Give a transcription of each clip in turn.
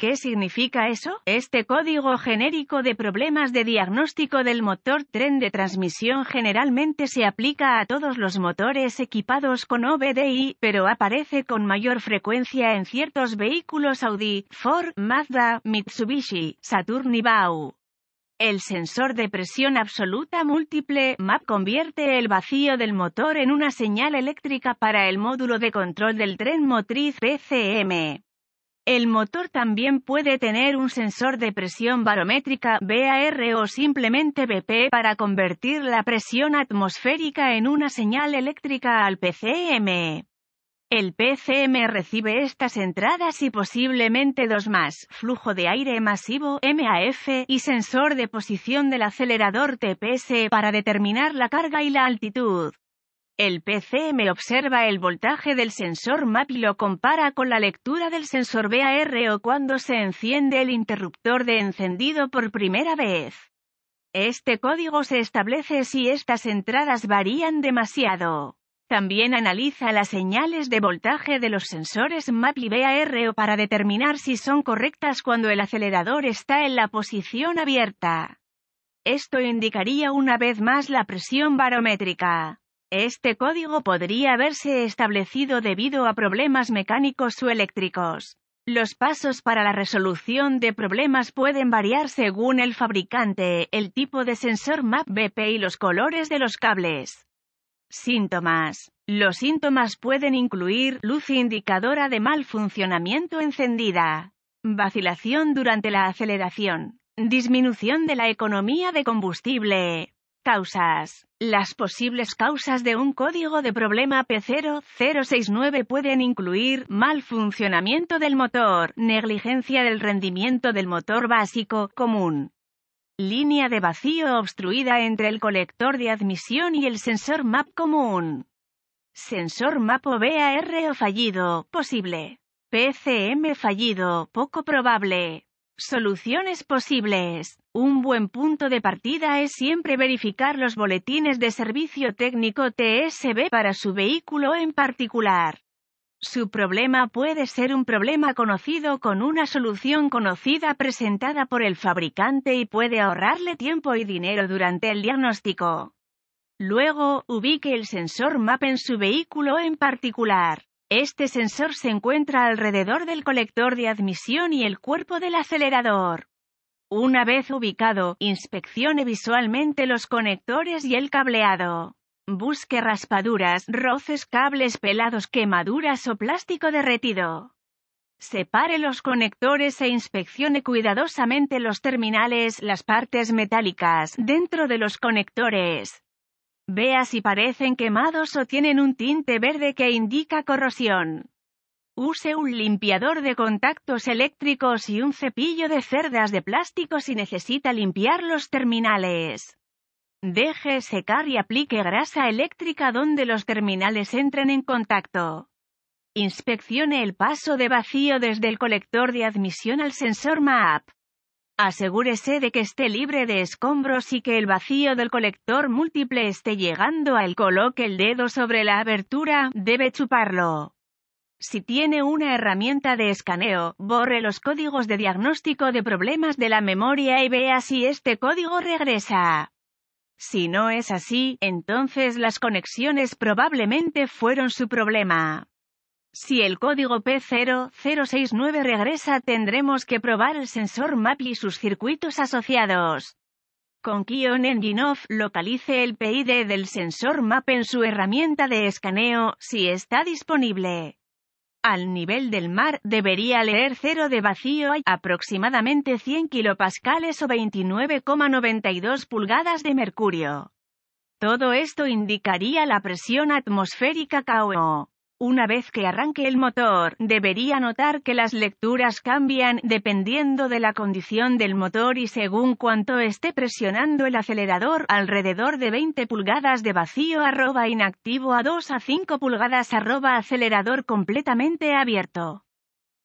¿Qué significa eso? Este código genérico de problemas de diagnóstico del motor tren de transmisión generalmente se aplica a todos los motores equipados con OBDI, pero aparece con mayor frecuencia en ciertos vehículos Audi, Ford, Mazda, Mitsubishi, Saturn y BAU. El sensor de presión absoluta múltiple MAP convierte el vacío del motor en una señal eléctrica para el módulo de control del tren motriz PCM. El motor también puede tener un sensor de presión barométrica BAR o simplemente BP para convertir la presión atmosférica en una señal eléctrica al PCM. El PCM recibe estas entradas y posiblemente dos más, flujo de aire masivo MAF y sensor de posición del acelerador TPS para determinar la carga y la altitud. El PCM observa el voltaje del sensor MAP y lo compara con la lectura del sensor VAR o cuando se enciende el interruptor de encendido por primera vez. Este código se establece si estas entradas varían demasiado. También analiza las señales de voltaje de los sensores MAP y VAR para determinar si son correctas cuando el acelerador está en la posición abierta. Esto indicaría una vez más la presión barométrica. Este código podría haberse establecido debido a problemas mecánicos o eléctricos. Los pasos para la resolución de problemas pueden variar según el fabricante, el tipo de sensor MAP BP y los colores de los cables. Síntomas. Los síntomas pueden incluir luz indicadora de mal funcionamiento encendida, vacilación durante la aceleración, disminución de la economía de combustible, causas. Las posibles causas de un código de problema P0069 pueden incluir mal funcionamiento del motor, negligencia del rendimiento del motor básico común, línea de vacío obstruida entre el colector de admisión y el sensor MAP común, sensor MAP o o fallido, posible, PCM fallido, poco probable, Soluciones posibles. Un buen punto de partida es siempre verificar los boletines de servicio técnico TSB para su vehículo en particular. Su problema puede ser un problema conocido con una solución conocida presentada por el fabricante y puede ahorrarle tiempo y dinero durante el diagnóstico. Luego, ubique el sensor MAP en su vehículo en particular. Este sensor se encuentra alrededor del colector de admisión y el cuerpo del acelerador. Una vez ubicado, inspeccione visualmente los conectores y el cableado. Busque raspaduras, roces, cables pelados, quemaduras o plástico derretido. Separe los conectores e inspeccione cuidadosamente los terminales, las partes metálicas, dentro de los conectores, Vea si parecen quemados o tienen un tinte verde que indica corrosión. Use un limpiador de contactos eléctricos y un cepillo de cerdas de plástico si necesita limpiar los terminales. Deje secar y aplique grasa eléctrica donde los terminales entren en contacto. Inspeccione el paso de vacío desde el colector de admisión al sensor MAP. Asegúrese de que esté libre de escombros y que el vacío del colector múltiple esté llegando al Coloque el dedo sobre la abertura, debe chuparlo. Si tiene una herramienta de escaneo, borre los códigos de diagnóstico de problemas de la memoria y vea si este código regresa. Si no es así, entonces las conexiones probablemente fueron su problema. Si el código P0069 regresa tendremos que probar el sensor MAP y sus circuitos asociados. Con Kion Engine localice el PID del sensor MAP en su herramienta de escaneo, si está disponible. Al nivel del mar, debería leer cero de vacío y aproximadamente 100 kilopascales o 29,92 pulgadas de mercurio. Todo esto indicaría la presión atmosférica KOO. Una vez que arranque el motor, debería notar que las lecturas cambian dependiendo de la condición del motor y según cuánto esté presionando el acelerador, alrededor de 20 pulgadas de vacío arroba inactivo a 2 a 5 pulgadas arroba acelerador completamente abierto.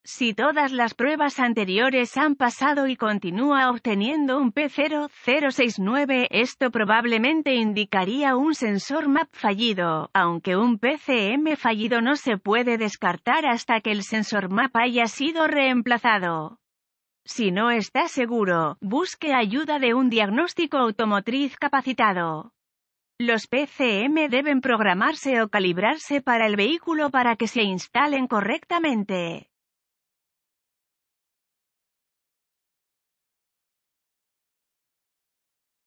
Si todas las pruebas anteriores han pasado y continúa obteniendo un P0069, esto probablemente indicaría un sensor MAP fallido, aunque un PCM fallido no se puede descartar hasta que el sensor MAP haya sido reemplazado. Si no está seguro, busque ayuda de un diagnóstico automotriz capacitado. Los PCM deben programarse o calibrarse para el vehículo para que se instalen correctamente.